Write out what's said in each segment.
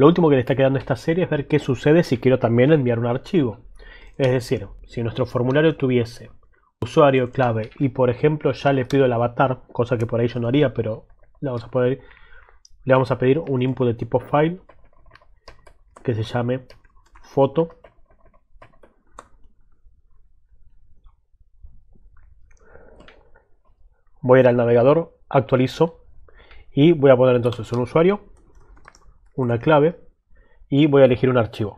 Lo último que le está quedando a esta serie es ver qué sucede si quiero también enviar un archivo. Es decir, si nuestro formulario tuviese usuario, clave y por ejemplo ya le pido el avatar, cosa que por ahí yo no haría, pero le vamos a, poder, le vamos a pedir un input de tipo file que se llame foto. Voy a ir al navegador, actualizo y voy a poner entonces un usuario una clave y voy a elegir un archivo.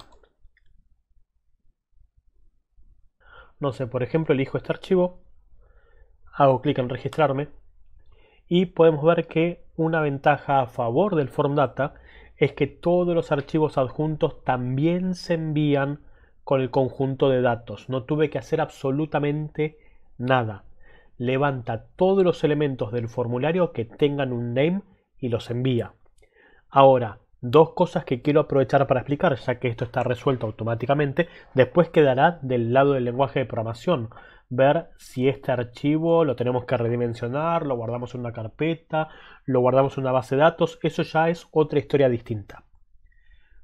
No sé, por ejemplo, elijo este archivo, hago clic en registrarme y podemos ver que una ventaja a favor del form data es que todos los archivos adjuntos también se envían con el conjunto de datos. No tuve que hacer absolutamente nada. Levanta todos los elementos del formulario que tengan un name y los envía. Ahora, dos cosas que quiero aprovechar para explicar, ya que esto está resuelto automáticamente. Después quedará del lado del lenguaje de programación, ver si este archivo lo tenemos que redimensionar, lo guardamos en una carpeta, lo guardamos en una base de datos, eso ya es otra historia distinta.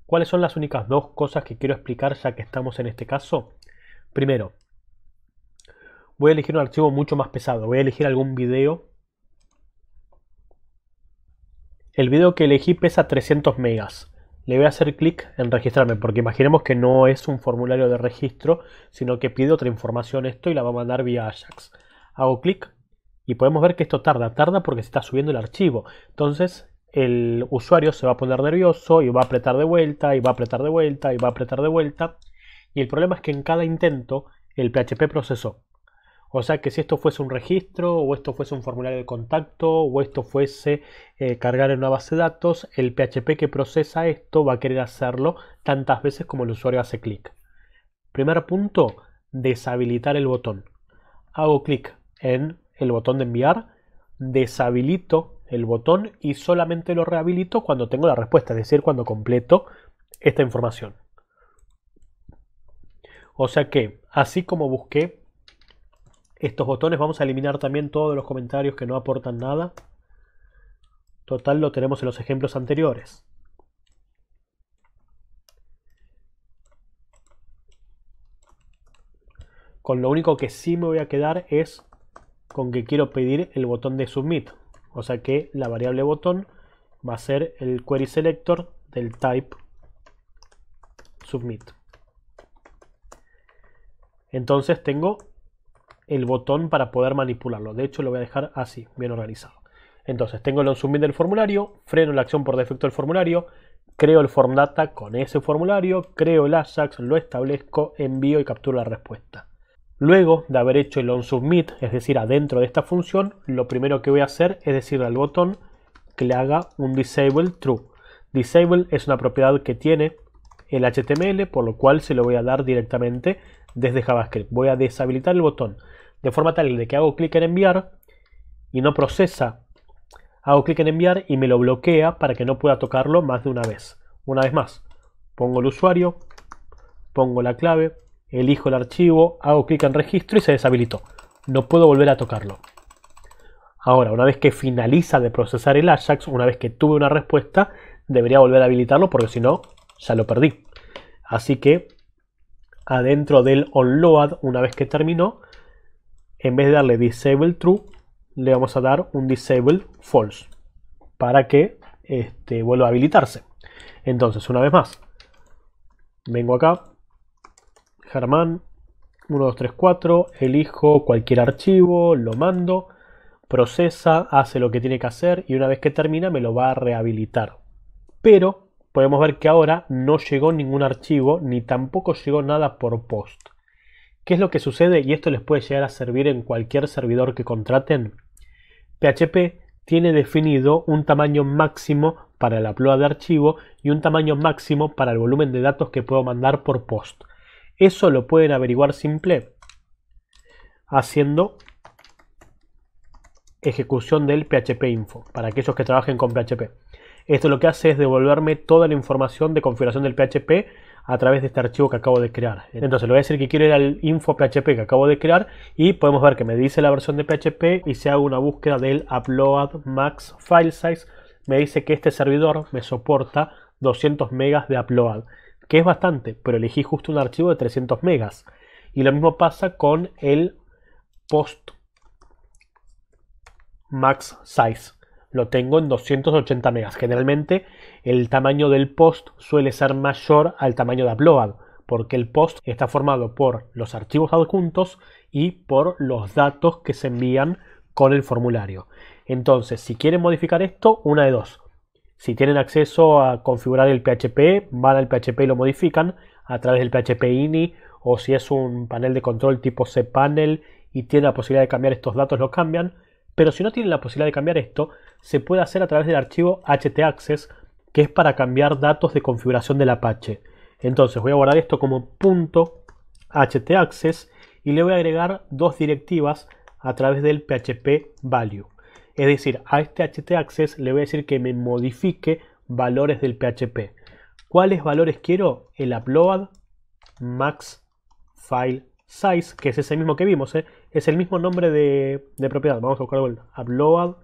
¿Cuáles son las únicas dos cosas que quiero explicar ya que estamos en este caso? Primero, voy a elegir un archivo mucho más pesado, voy a elegir algún video El video que elegí pesa 300 megas. Le voy a hacer clic en registrarme porque imaginemos que no es un formulario de registro, sino que pide otra información esto y la va a mandar vía Ajax. Hago clic y podemos ver que esto tarda, tarda porque se está subiendo el archivo. Entonces el usuario se va a poner nervioso y va a apretar de vuelta y va a apretar de vuelta y va a apretar de vuelta. Y el problema es que en cada intento el PHP procesó o sea que si esto fuese un registro, o esto fuese un formulario de contacto, o esto fuese eh, cargar en una base de datos, el PHP que procesa esto va a querer hacerlo tantas veces como el usuario hace clic. Primer punto, deshabilitar el botón. Hago clic en el botón de enviar, deshabilito el botón y solamente lo rehabilito cuando tengo la respuesta, es decir, cuando completo esta información. O sea que, así como busqué estos botones. Vamos a eliminar también todos los comentarios que no aportan nada. Total lo tenemos en los ejemplos anteriores. Con lo único que sí me voy a quedar es con que quiero pedir el botón de submit. O sea que la variable botón va a ser el query selector del type submit. Entonces tengo el botón para poder manipularlo. De hecho, lo voy a dejar así, bien organizado. Entonces, tengo el onSubmit del formulario, freno la acción por defecto del formulario, creo el form con ese formulario, creo el Ajax, lo establezco, envío y capturo la respuesta. Luego de haber hecho el onSubmit, es decir, adentro de esta función, lo primero que voy a hacer es decirle al botón que le haga un disable true. Disable es una propiedad que tiene el HTML, por lo cual se lo voy a dar directamente desde JavaScript. Voy a deshabilitar el botón de forma tal de que hago clic en enviar y no procesa. Hago clic en enviar y me lo bloquea para que no pueda tocarlo más de una vez. Una vez más, pongo el usuario, pongo la clave, elijo el archivo, hago clic en registro y se deshabilitó. No puedo volver a tocarlo. Ahora, una vez que finaliza de procesar el Ajax, una vez que tuve una respuesta, debería volver a habilitarlo porque si no, ya lo perdí. Así que adentro del onload, una vez que terminó, en vez de darle disable true, le vamos a dar un disable false para que este, vuelva a habilitarse. Entonces, una vez más, vengo acá, Germán, 1234, elijo cualquier archivo, lo mando, procesa, hace lo que tiene que hacer y una vez que termina me lo va a rehabilitar. Pero podemos ver que ahora no llegó ningún archivo ni tampoco llegó nada por post. ¿Qué es lo que sucede? Y esto les puede llegar a servir en cualquier servidor que contraten. PHP tiene definido un tamaño máximo para la pluma de archivo y un tamaño máximo para el volumen de datos que puedo mandar por post. Eso lo pueden averiguar simple haciendo ejecución del PHP info para aquellos que trabajen con PHP. Esto lo que hace es devolverme toda la información de configuración del PHP a través de este archivo que acabo de crear. Entonces le voy a decir que quiero ir al info.php que acabo de crear y podemos ver que me dice la versión de PHP y si hago una búsqueda del upload max file size me dice que este servidor me soporta 200 megas de upload, que es bastante, pero elegí justo un archivo de 300 megas. Y lo mismo pasa con el post max size lo tengo en 280 megas. Generalmente el tamaño del post suele ser mayor al tamaño de upload, porque el post está formado por los archivos adjuntos y por los datos que se envían con el formulario. Entonces, si quieren modificar esto, una de dos. Si tienen acceso a configurar el PHP, van al PHP y lo modifican a través del PHP INI o si es un panel de control tipo cPanel y tienen la posibilidad de cambiar estos datos, lo cambian. Pero si no tienen la posibilidad de cambiar esto, se puede hacer a través del archivo htaccess, que es para cambiar datos de configuración del Apache. Entonces voy a guardar esto como .htaccess y le voy a agregar dos directivas a través del php value. Es decir, a este htaccess le voy a decir que me modifique valores del php. ¿Cuáles valores quiero? El upload max file size, que es ese mismo que vimos, ¿eh? es el mismo nombre de, de propiedad. Vamos a buscarlo. Upload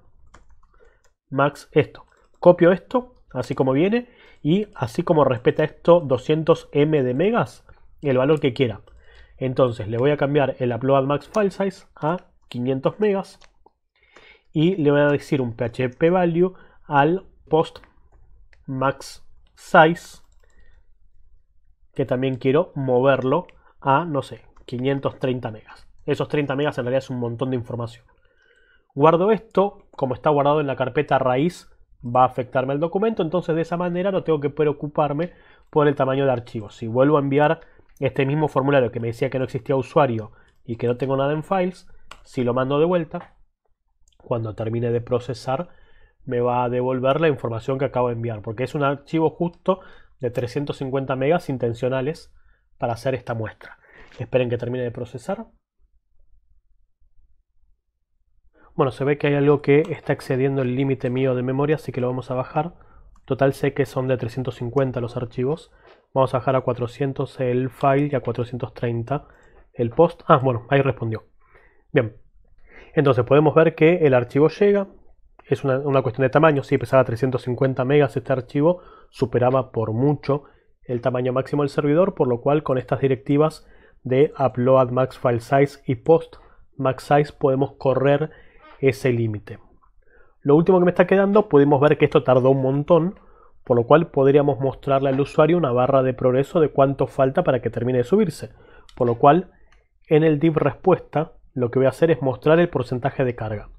max esto. Copio esto, así como viene, y así como respeta esto 200M de megas, el valor que quiera. Entonces le voy a cambiar el upload max file size a 500 megas y le voy a decir un php value al post max size que también quiero moverlo a no sé 530 megas. Esos 30 megas en realidad es un montón de información. Guardo esto, como está guardado en la carpeta raíz, va a afectarme el documento, entonces de esa manera no tengo que preocuparme por el tamaño de archivo. Si vuelvo a enviar este mismo formulario que me decía que no existía usuario y que no tengo nada en files, si lo mando de vuelta, cuando termine de procesar, me va a devolver la información que acabo de enviar, porque es un archivo justo de 350 megas intencionales para hacer esta muestra. Esperen que termine de procesar. Bueno, se ve que hay algo que está excediendo el límite mío de memoria, así que lo vamos a bajar. Total sé que son de 350 los archivos. Vamos a bajar a 400 el file y a 430 el post. Ah, bueno, ahí respondió. Bien. Entonces podemos ver que el archivo llega. Es una, cuestión de tamaño. Si sí, pesaba 350 megas este archivo, superaba por mucho el tamaño máximo del servidor, por lo cual con estas directivas de upload max file size y post max size podemos correr ese límite. Lo último que me está quedando, pudimos ver que esto tardó un montón, por lo cual podríamos mostrarle al usuario una barra de progreso de cuánto falta para que termine de subirse. Por lo cual, en el div respuesta, lo que voy a hacer es mostrar el porcentaje de carga.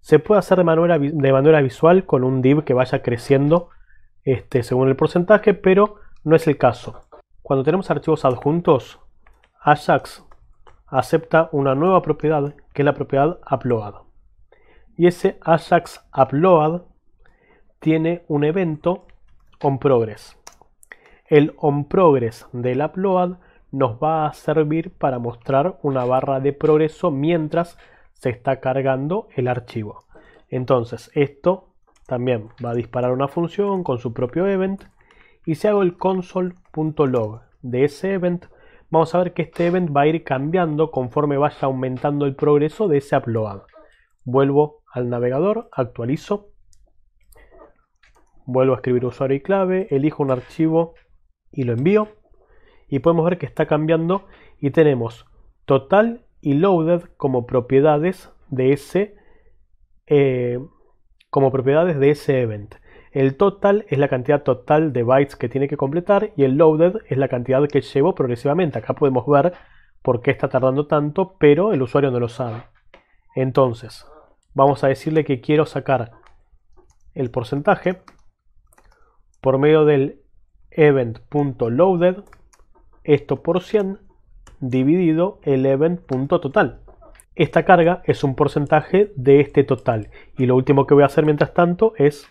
Se puede hacer de manera, de manera visual con un div que vaya creciendo este, según el porcentaje, pero no es el caso. Cuando tenemos archivos adjuntos, Ajax acepta una nueva propiedad que es la propiedad upload y ese Ajax Upload tiene un evento onProgress. El onProgress del Upload nos va a servir para mostrar una barra de progreso mientras se está cargando el archivo. Entonces esto también va a disparar una función con su propio event y si hago el console.log de ese event vamos a ver que este event va a ir cambiando conforme vaya aumentando el progreso de ese upload. Vuelvo al navegador, actualizo, vuelvo a escribir usuario y clave, elijo un archivo y lo envío y podemos ver que está cambiando y tenemos total y loaded como propiedades de ese eh, como propiedades de ese event. El total es la cantidad total de bytes que tiene que completar y el loaded es la cantidad que llevo progresivamente. Acá podemos ver por qué está tardando tanto, pero el usuario no lo sabe. Entonces, vamos a decirle que quiero sacar el porcentaje por medio del event.loaded, esto por 100, dividido el event.total. Esta carga es un porcentaje de este total. Y lo último que voy a hacer mientras tanto es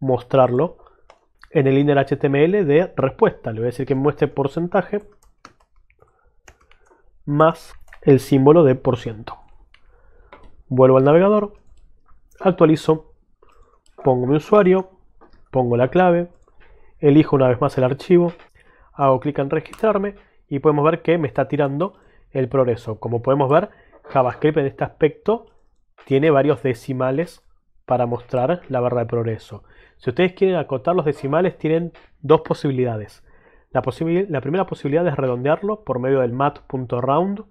mostrarlo en el inner HTML de respuesta. Le voy a decir que muestre porcentaje más el símbolo de por ciento. Vuelvo al navegador actualizo, pongo mi usuario, pongo la clave, elijo una vez más el archivo, hago clic en registrarme y podemos ver que me está tirando el progreso. Como podemos ver, JavaScript en este aspecto tiene varios decimales para mostrar la barra de progreso. Si ustedes quieren acotar los decimales, tienen dos posibilidades. La, la primera posibilidad es redondearlo por medio del mat.round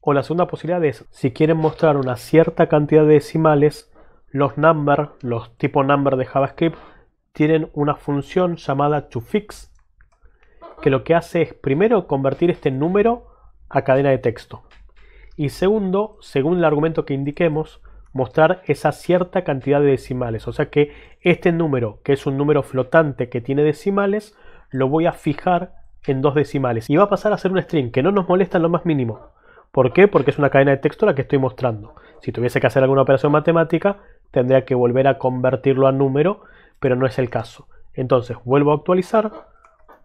o la segunda posibilidad es, si quieren mostrar una cierta cantidad de decimales, los number, los tipo number de JavaScript, tienen una función llamada toFix, que lo que hace es primero convertir este número a cadena de texto. Y segundo, según el argumento que indiquemos, mostrar esa cierta cantidad de decimales. O sea que este número, que es un número flotante que tiene decimales, lo voy a fijar en dos decimales. Y va a pasar a ser un string que no nos molesta en lo más mínimo. ¿Por qué? Porque es una cadena de texto la que estoy mostrando. Si tuviese que hacer alguna operación matemática, tendría que volver a convertirlo a número, pero no es el caso. Entonces vuelvo a actualizar,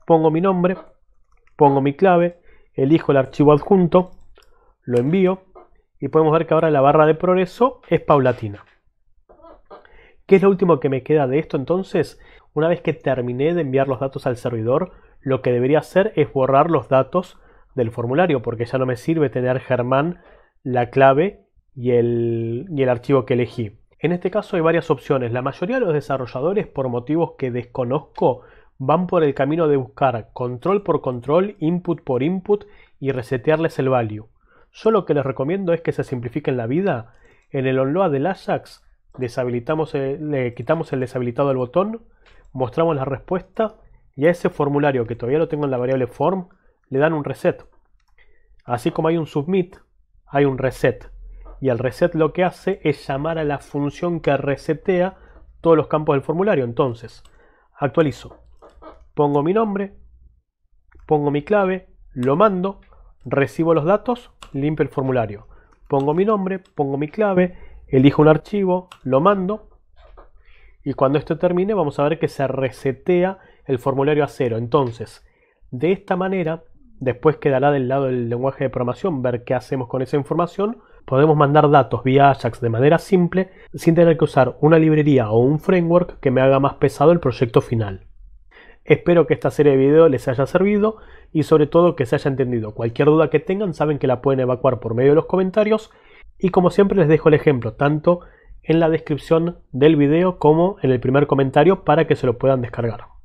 pongo mi nombre, pongo mi clave, elijo el archivo adjunto, lo envío y podemos ver que ahora la barra de progreso es paulatina. ¿Qué es lo último que me queda de esto entonces? Una vez que terminé de enviar los datos al servidor, lo que debería hacer es borrar los datos del formulario, porque ya no me sirve tener Germán, la clave y el, y el archivo que elegí. En este caso hay varias opciones. La mayoría de los desarrolladores, por motivos que desconozco, van por el camino de buscar control por control, input por input y resetearles el value. Solo lo que les recomiendo es que se simplifiquen la vida. En el onload del Ajax deshabilitamos le quitamos el deshabilitado del botón, mostramos la respuesta y a ese formulario que todavía lo tengo en la variable form le dan un reset. Así como hay un submit, hay un reset y al reset lo que hace es llamar a la función que resetea todos los campos del formulario. Entonces, actualizo, pongo mi nombre, pongo mi clave, lo mando, recibo los datos, limpio el formulario. Pongo mi nombre, pongo mi clave, elijo un archivo, lo mando y cuando esto termine vamos a ver que se resetea el formulario a cero. Entonces, de esta manera, después quedará del lado del lenguaje de programación ver qué hacemos con esa información, Podemos mandar datos vía Ajax de manera simple sin tener que usar una librería o un framework que me haga más pesado el proyecto final. Espero que esta serie de videos les haya servido y sobre todo que se haya entendido. Cualquier duda que tengan saben que la pueden evacuar por medio de los comentarios y como siempre les dejo el ejemplo tanto en la descripción del video como en el primer comentario para que se lo puedan descargar.